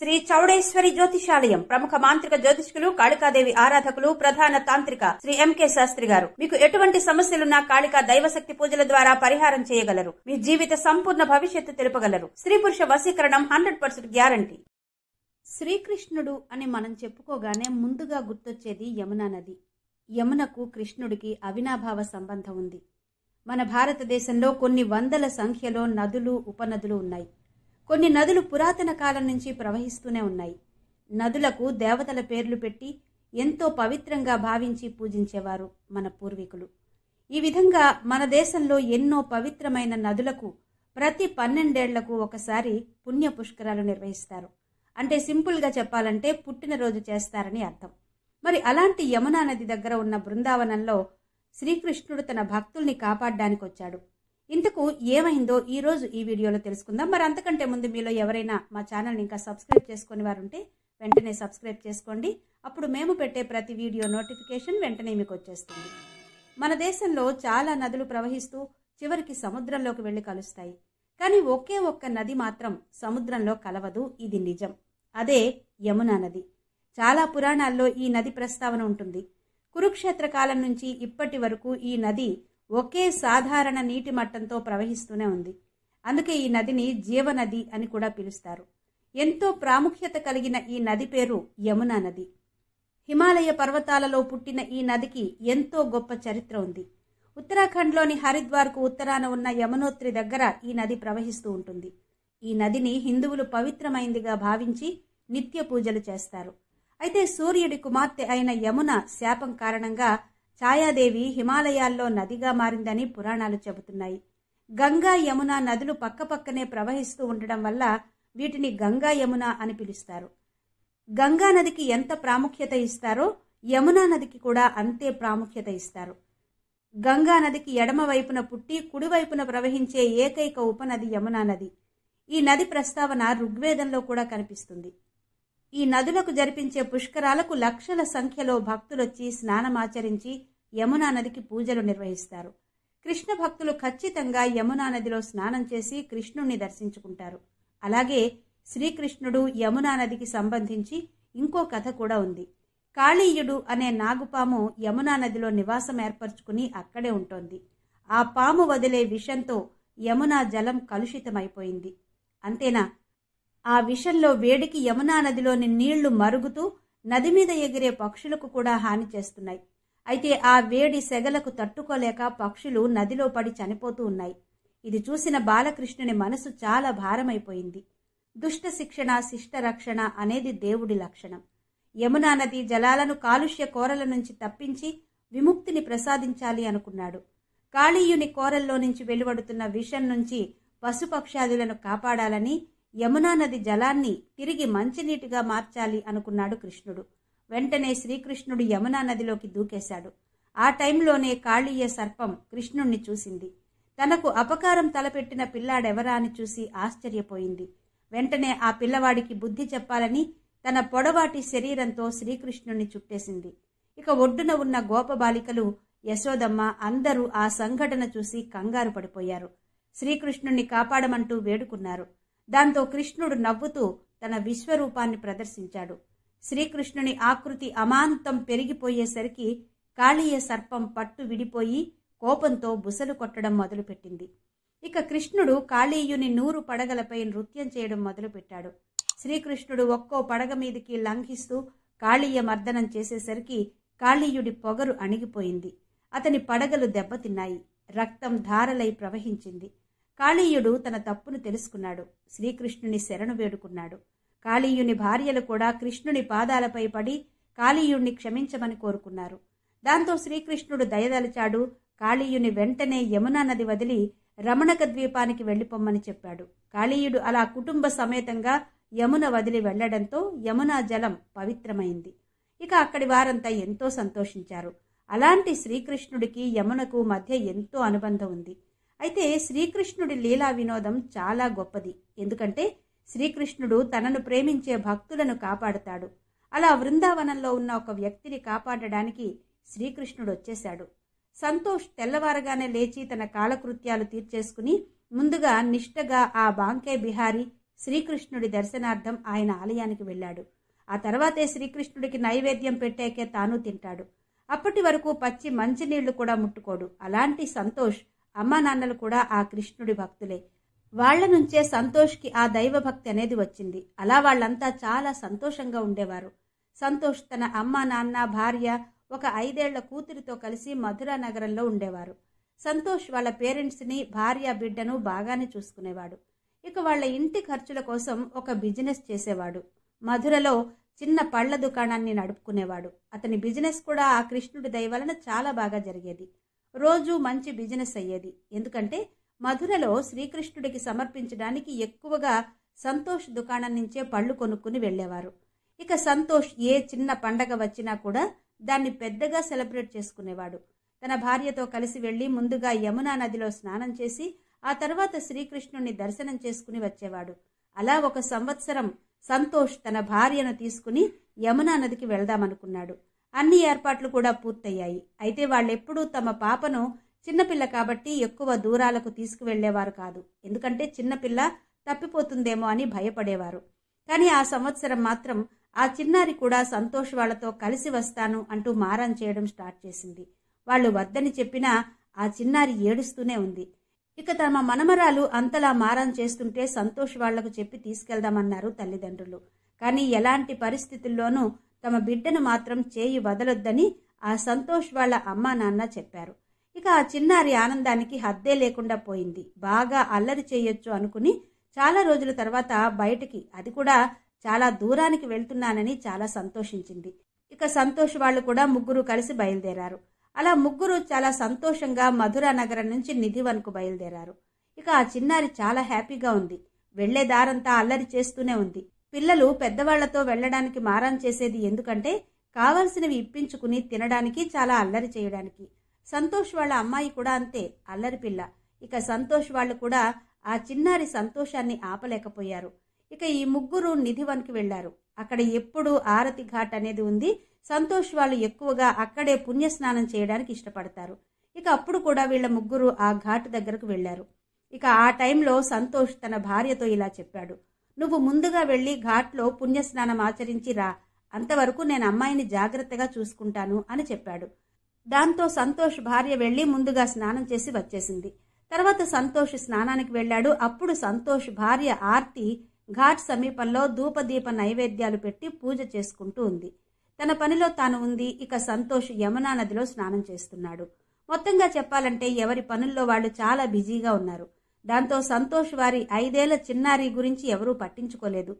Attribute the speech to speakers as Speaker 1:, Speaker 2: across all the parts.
Speaker 1: శ్రీ చౌడేశ్వరి జ్యోతిషాలయం ప్రముఖ మాంత్రిక జ్యోతిష్కులు కాళికాదేవి ఆరాధకులు ప్రధాన తాంత్రిక శ్రీ ఎంకే శాస్త్రి గారు మీకు ఎటువంటి సమస్యలున్నా కాళికా దైవశక్తి పూజల ద్వారా పరిహారం చేయగలరు మీ జీవిత సంపూర్ణ భవిష్యత్తు తెలుపగలరు స్త్రీ పురుష వశీకరణం హండ్రెడ్ పర్సెంట్ గ్యారంటీ శ్రీకృష్ణుడు అని మనం చెప్పుకోగానే ముందుగా గుర్తొచ్చేది యమునా నది యమునకు కృష్ణుడికి అవినాభావ సంబంధం ఉంది మన భారతదేశంలో కొన్ని వందల సంఖ్యలో నదులు ఉపనదులు ఉన్నాయి కొన్ని నదులు పురాతన కాలం నుంచి ప్రవహిస్తూనే ఉన్నాయి నదులకు దేవతల పేర్లు పెట్టి ఎంతో పవిత్రంగా భావించి పూజించేవారు మన పూర్వీకులు ఈ విధంగా మన దేశంలో ఎన్నో పవిత్రమైన నదులకు ప్రతి పన్నెండేళ్లకు ఒకసారి పుణ్య పుష్కరాలు నిర్వహిస్తారు అంటే సింపుల్గా చెప్పాలంటే పుట్టినరోజు చేస్తారని అర్థం మరి అలాంటి యమునా నది దగ్గర ఉన్న బృందావనంలో శ్రీకృష్ణుడు తన భక్తుల్ని కాపాడడానికి వచ్చాడు ఇంతకు ఏమైందో ఈ రోజు ఈ వీడియోలో తెలుసుకుందాం మరి అంతకంటే ముందు మీలో ఎవరైనా మా ఛానల్ని ఇంకా సబ్స్క్రైబ్ చేసుకుని వారుంటే వెంటనే సబ్స్క్రైబ్ చేసుకోండి అప్పుడు మేము పెట్టే ప్రతి వీడియో నోటిఫికేషన్ వెంటనే మీకు వచ్చేస్తుంది మన దేశంలో చాలా నదులు ప్రవహిస్తూ చివరికి సముద్రంలోకి వెళ్ళి కలుస్తాయి కానీ ఒకే ఒక్క నది మాత్రం సముద్రంలో కలవదు ఇది నిజం అదే యమునా నది చాలా పురాణాల్లో ఈ నది ప్రస్తావన ఉంటుంది కురుక్షేత్ర కాలం నుంచి ఇప్పటి వరకు ఈ నది ఒకే సాధారణ నీటి మట్టంతో ప్రవహిస్తూనే ఉంది అందుకే ఈ నదిని జీవనది అని కూడా పిలుస్తారు ఎంతో ప్రాముఖ్యత కలిగిన ఈ నది పేరు యమునా నది హిమాలయ పర్వతాలలో పుట్టిన ఈ నదికి ఎంతో గొప్ప చరిత్ర ఉంది ఉత్తరాఖండ్లోని హరిద్వార్కు ఉత్తరాన ఉన్న యమునోత్రి దగ్గర ఈ నది ప్రవహిస్తూ ఉంటుంది ఈ నదిని హిందువులు పవిత్రమైందిగా భావించి నిత్య పూజలు చేస్తారు అయితే సూర్యుడి కుమార్తె అయిన యమున శాపం కారణంగా ఛాయాదేవి హిమాలయాల్లో నదిగా మారిందని పురాణాలు చెబుతున్నాయి గంగా యమున నదులు పక్కపక్కనే ప్రవహిస్తూ ఉండడం వల్ల వీటిని గంగా యమున అని పిలుస్తారు గంగా నదికి ఎంత ప్రాముఖ్యత ఇస్తారో యమునా నదికి కూడా అంతే ప్రాముఖ్యత ఇస్తారు గంగా నదికి ఎడమ వైపున పుట్టి కుడివైపున ప్రవహించే ఏకైక ఉపనది యమునా నది ఈ నది ప్రస్తావన ఋగ్వేదంలో కూడా కనిపిస్తుంది ఈ నదులకు జరిపించే పుష్కరాలకు లక్షల సంఖ్యలో భక్తులొచ్చి స్నానమాచరించి యమునా నదికి పూజలు నిర్వహిస్తారు కృష్ణ భక్తులు ఖచ్చితంగా యమునా నదిలో స్నానం చేసి కృష్ణుణ్ణి దర్శించుకుంటారు అలాగే శ్రీకృష్ణుడు యమునా నదికి సంబంధించి ఇంకో కథ కూడా ఉంది కాళీయుడు అనే నాగుపాము యమునా నదిలో నివాసం ఏర్పరచుకుని అక్కడే ఉంటోంది ఆ పాము వదిలే విషంతో యమునా జలం కలుషితమైపోయింది అంతేనా ఆ విషంలో వేడికి యమునా నదిలోని నీళ్లు మరుగుతూ నది మీద ఎగిరే పక్షులకు కూడా హాని చేస్తున్నాయి అయితే ఆ వేడి సెగలకు తట్టుకోలేక పక్షులు నదిలో పడి చనిపోతూ ఉన్నాయి ఇది చూసిన బాలకృష్ణుని మనసు చాలా భారమైపోయింది దుష్ట శిక్షణ శిష్ట రక్షణ అనేది దేవుడి లక్షణం యమునా నది జలాలను కాలుష్య కోరల నుంచి తప్పించి విముక్తిని ప్రసాదించాలి అనుకున్నాడు కాళీయుని కోరల్లో నుంచి వెలువడుతున్న విషం నుంచి పశుపక్షాదులను కాపాడాలని యమునా నది జలాన్ని తిరిగి మంచినీటిగా మార్చాలి అనుకున్నాడు కృష్ణుడు వెంటనే శ్రీకృష్ణుడు యమునా నదిలోకి దూకేశాడు ఆ టైంలోనే కాళీయ సర్పం కృష్ణుణ్ణి చూసింది తనకు అపకారం తలపెట్టిన పిల్లాడెవరా అని చూసి ఆశ్చర్యపోయింది వెంటనే ఆ పిల్లవాడికి బుద్ధి చెప్పాలని తన పొడవాటి శరీరంతో శ్రీకృష్ణుణ్ణి చుట్టేసింది ఇక ఒడ్డున ఉన్న గోపబాలికలు యశోదమ్మ అందరూ ఆ సంఘటన చూసి కంగారు పడిపోయారు శ్రీకృష్ణుణ్ణి కాపాడమంటూ వేడుకున్నారు దాంతో కృష్ణుడు నవ్వుతూ తన విశ్వరూపాన్ని ప్రదర్శించాడు శ్రీకృష్ణుని ఆకృతి అమాంతం పెరిగిపోయేసరికి కాళీయ సర్పం పట్టు విడిపోయి కోపంతో బుసలు కొట్టడం మొదలుపెట్టింది ఇక కృష్ణుడు కాళీయుని నూరు పడగలపై నృత్యం చేయడం మొదలుపెట్టాడు శ్రీకృష్ణుడు ఒక్కో పడగ మీదకి లంఘిస్తూ కాళీయ మర్దనం చేసేసరికి కాళీయుడి పొగరు అణిగిపోయింది అతని పడగలు దెబ్బతిన్నాయి రక్తం ధారలై ప్రవహించింది కాళీయుడు తన తప్పును తెలుసుకున్నాడు శ్రీకృష్ణుని శరణు వేడుకున్నాడు కాళీయుని భార్యలు కూడా కృష్ణుని పాదాలపై పడి కాళీయుణ్ణి క్షమించమని కోరుకున్నారు దాంతో శ్రీకృష్ణుడు దయదలిచాడు కాళీయుని వెంటనే యమునా నది వదిలి రమణక ద్వీపానికి వెళ్లిపోమ్మని చెప్పాడు కాళీయుడు అలా కుటుంబ సమేతంగా యమున వదిలి వెళ్లడంతో యమునా జలం పవిత్రమైంది ఇక అక్కడి వారంతా ఎంతో సంతోషించారు అలాంటి శ్రీకృష్ణుడికి యమునకు మధ్య ఎంతో అనుబంధం ఉంది అయితే శ్రీకృష్ణుడి లీలా వినోదం చాలా గొప్పది ఎందుకంటే శ్రీకృష్ణుడు తనను ప్రేమించే భక్తులను కాపాడుతాడు అలా వృందావనంలో ఉన్న ఒక వ్యక్తిని కాపాడడానికి శ్రీకృష్ణుడు వచ్చేశాడు సంతోష్ తెల్లవారగానే లేచి తన కాలకృత్యాలు తీర్చేసుకుని ముందుగా నిష్టగా ఆ బాంకే బిహారీ శ్రీకృష్ణుడి దర్శనార్థం ఆయన ఆలయానికి వెళ్ళాడు ఆ తర్వాతే శ్రీకృష్ణుడికి నైవేద్యం పెట్టాకే తాను తింటాడు అప్పటి వరకు పచ్చి మంచినీళ్లు కూడా ముట్టుకోడు అలాంటి సంతోష్ అమ్మా నాన్నలు కూడా ఆ కృష్ణుడి భక్తులే వాళ్ల నుంచే సంతోష్కి ఆ దైవభక్తి అనేది వచ్చింది అలా వాళ్ళంతా చాలా సంతోషంగా ఉండేవారు సంతోష్ తన అమ్మ నాన్న భార్య ఒక ఐదేళ్ల కూతురితో కలిసి మధురా నగరంలో ఉండేవారు సంతోష్ వాళ్ళ పేరెంట్స్ని భార్య బిడ్డను బాగానే చూసుకునేవాడు ఇక వాళ్ళ ఇంటి ఖర్చుల కోసం ఒక బిజినెస్ చేసేవాడు మధురలో చిన్న పళ్ల దుకాణాన్ని నడుపుకునేవాడు అతని బిజినెస్ కూడా ఆ కృష్ణుడి దయ వలన చాలా బాగా జరిగేది రోజు మంచి బిజినెస్ అయ్యేది ఎందుకంటే మధురలో శ్రీకృష్ణుడికి సమర్పించడానికి ఎక్కువగా సంతోష్ దుకాణం నుంచే పళ్ళు కొనుక్కుని వెళ్ళేవారు ఇక సంతోష్ ఏ చిన్న పండగ వచ్చినా కూడా దాన్ని పెద్దగా సెలబ్రేట్ చేసుకునేవాడు తన భార్యతో కలిసి వెళ్ళి ముందుగా యమునా నదిలో స్నానం చేసి ఆ తర్వాత శ్రీకృష్ణుణ్ణి దర్శనం చేసుకుని వచ్చేవాడు అలా ఒక సంవత్సరం సంతోష్ తన భార్యను తీసుకుని యమునా నదికి వెళ్దామనుకున్నాడు అన్ని ఏర్పాట్లు కూడా పూర్తయ్యాయి అయితే వాళ్ళెప్పుడూ తమ పాపను చిన్నపిల్ల కాబట్టి ఎక్కువ దూరాలకు తీసుకువెళ్లేవారు కాదు ఎందుకంటే చిన్నపిల్ల తప్పిపోతుందేమో అని భయపడేవారు కానీ ఆ సంవత్సరం మాత్రం ఆ చిన్నారి కూడా సంతోష్ వాళ్లతో కలిసి వస్తాను అంటూ మారం చేయడం స్టార్ట్ చేసింది వాళ్ళు వద్దని చెప్పినా ఆ చిన్నారి ఏడుస్తూనే ఉంది ఇక తమ మనమరాలు అంతలా మారం చేస్తుంటే సంతోష్ వాళ్లకు చెప్పి తీసుకెళ్దామన్నారు తల్లిదండ్రులు కానీ ఎలాంటి పరిస్థితుల్లోనూ తమ బిడ్డను మాత్రం చేయి వదలొద్దని ఆ సంతోష్ వాళ్ళ అమ్మా నాన్న చెప్పారు ఇక ఆ చిన్నారి ఆనందానికి హద్దే లేకుండా పోయింది బాగా అల్లరి చేయొచ్చు అనుకుని చాలా రోజుల తర్వాత బయటికి అది కూడా చాలా దూరానికి వెళ్తున్నానని చాలా సంతోషించింది ఇక సంతోష్ వాళ్ళు కూడా ముగ్గురు కలిసి బయలుదేరారు అలా ముగ్గురు చాలా సంతోషంగా మధురా నగరం నుంచి నిధి వనకు బయలుదేరారు ఇక ఆ చిన్నారి చాలా హ్యాపీగా ఉంది వెళ్లే దారంతా అల్లరి చేస్తూనే ఉంది పిల్లలు పెద్దవాళ్లతో వెళ్లడానికి మారం చేసేది ఎందుకంటే కావలసినవి ఇప్పించుకుని తినడానికి చాలా అల్లరి చేయడానికి సంతోష్ వాళ్ళ అమ్మాయి కూడా అంతే అల్లరి పిల్ల ఇక సంతోష్ వాళ్ళు కూడా ఆ చిన్నారి సంతోషాన్ని ఆపలేకపోయారు ఇక ఈ ముగ్గురు నిధివన్కి వెళ్లారు అక్కడ ఎప్పుడు ఆరతి ఘాట్ అనేది ఉంది సంతోష్ వాళ్ళు ఎక్కువగా అక్కడే పుణ్యస్నానం చేయడానికి ఇష్టపడతారు ఇక అప్పుడు కూడా వీళ్ళ ముగ్గురు ఆ ఘాట్ దగ్గరకు వెళ్లారు ఇక ఆ టైంలో సంతోష్ తన భార్యతో ఇలా చెప్పాడు నువ్వు ముందుగా వెళ్ళి ఘాట్లో పుణ్యస్నానం ఆచరించి రా అంతవరకు నేను అమ్మాయిని జాగ్రత్తగా చూసుకుంటాను అని చెప్పాడు దాంతో సంతోష్ భార్య వెళ్ళి ముందుగా స్నానం చేసి వచ్చేసింది తర్వాత సంతోష్ స్నానానికి వెళ్ళాడు అప్పుడు సంతోష్ భార్య ఆర్తి ఘాట్ సమీపంలో ధూపదీప నైవేద్యాలు పెట్టి పూజ చేసుకుంటూ ఉంది తన పనిలో తాను ఉంది ఇక సంతోష్ యమునా నదిలో స్నానం చేస్తున్నాడు మొత్తంగా చెప్పాలంటే ఎవరి పనుల్లో వాళ్ళు చాలా బిజీగా ఉన్నారు దాంతో సంతోష్ వారి ఐదేళ్ల చిన్నారి గురించి ఎవరూ పట్టించుకోలేదు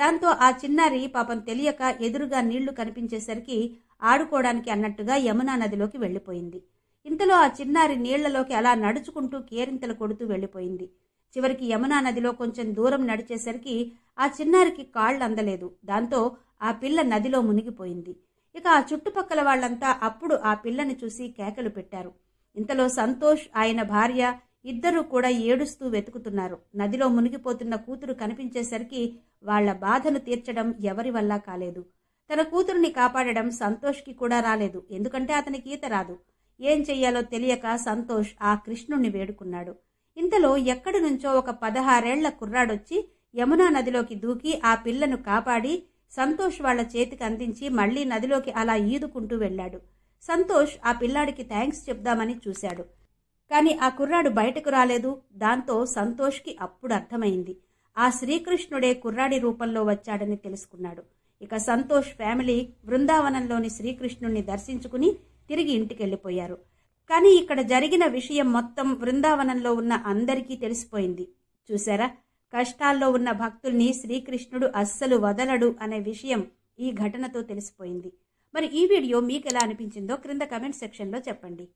Speaker 1: దాంతో ఆ చిన్నారి పాపం తెలియక ఎదురుగా నీళ్లు కనిపించేసరికి ఆడుకోవడానికి అన్నట్టుగా యమునా నదిలోకి వెళ్ళిపోయింది ఇంతలో ఆ చిన్నారి నీళ్లలోకి అలా నడుచుకుంటూ కేరింతలు కొడుతూ వెళ్ళిపోయింది చివరికి యమునా నదిలో కొంచెం దూరం నడిచేసరికి ఆ చిన్నారికి కాళ్ళు అందలేదు దాంతో ఆ పిల్ల నదిలో మునిగిపోయింది ఇక ఆ చుట్టుపక్కల వాళ్ళంతా అప్పుడు ఆ పిల్లని చూసి కేకలు పెట్టారు ఇంతలో సంతోష్ ఆయన భార్య ఇద్దరూ కూడా ఏడుస్తూ వెతుకుతున్నారు నదిలో మునిగిపోతున్న కూతురు కనిపించేసరికి వాళ్ల బాధను తీర్చడం ఎవరి వల్ల కాలేదు తన కూతురుని కాపాడడం సంతోష్కి కూడా రాలేదు ఎందుకంటే అతనికి ఈత రాదు ఏం చెయ్యాలో తెలియక సంతోష్ ఆ కృష్ణుణ్ణి వేడుకున్నాడు ఇంతలో ఎక్కడి నుంచో ఒక పదహారేళ్ల కుర్రాడొచ్చి యమునా నదిలోకి దూకి ఆ పిల్లను కాపాడి సంతోష్ వాళ్ల చేతికి అందించి మళ్లీ నదిలోకి అలా ఈదుకుంటూ వెళ్లాడు సంతోష్ ఆ పిల్లాడికి థ్యాంక్స్ చెప్దామని చూశాడు కానీ ఆ కుర్రాడు బయటకు రాలేదు దాంతో సంతోష్కి అప్పుడు అర్థమైంది ఆ శ్రీకృష్ణుడే కుర్రాడి రూపంలో వచ్చాడని తెలుసుకున్నాడు ఇక సంతోష్ ఫ్యామిలీ బృందావనంలోని శ్రీకృష్ణుణ్ణి దర్శించుకుని తిరిగి ఇంటికి వెళ్ళిపోయారు కానీ ఇక్కడ జరిగిన విషయం మొత్తం బృందావనంలో ఉన్న అందరికీ తెలిసిపోయింది చూశారా కష్టాల్లో ఉన్న భక్తుల్ని శ్రీకృష్ణుడు అస్సలు వదలడు అనే విషయం ఈ ఘటనతో తెలిసిపోయింది మరి ఈ వీడియో మీకు ఎలా అనిపించిందో క్రింద కమెంట్ సెక్షన్లో చెప్పండి